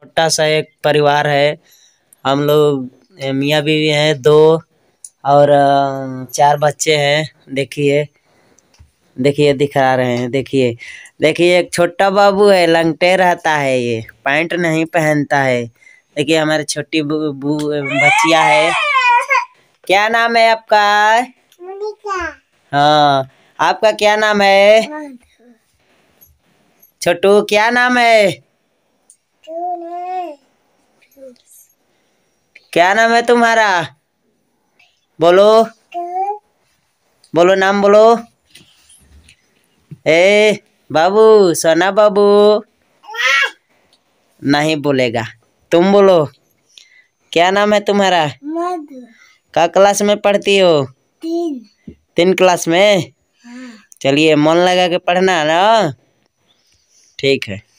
छोटा सा एक परिवार है हम लोग मियाँ बीवी हैं दो और चार बच्चे हैं देखिए देखिए दिखा रहे हैं देखिए देखिए एक छोटा बाबू है लंगटे रहता है ये पैंट नहीं पहनता है देखिए हमारे छोटी बच्चिया है क्या नाम है आपका हाँ आपका क्या नाम है छोटू क्या नाम है क्या नाम है तुम्हारा बोलो बोलो नाम बोलो ए बाबू सोना बाबू नहीं बोलेगा तुम बोलो क्या नाम है तुम्हारा का क्लास में पढ़ती हो तीन तीन क्लास में हाँ। चलिए मन लगा के पढ़ना ना ठीक है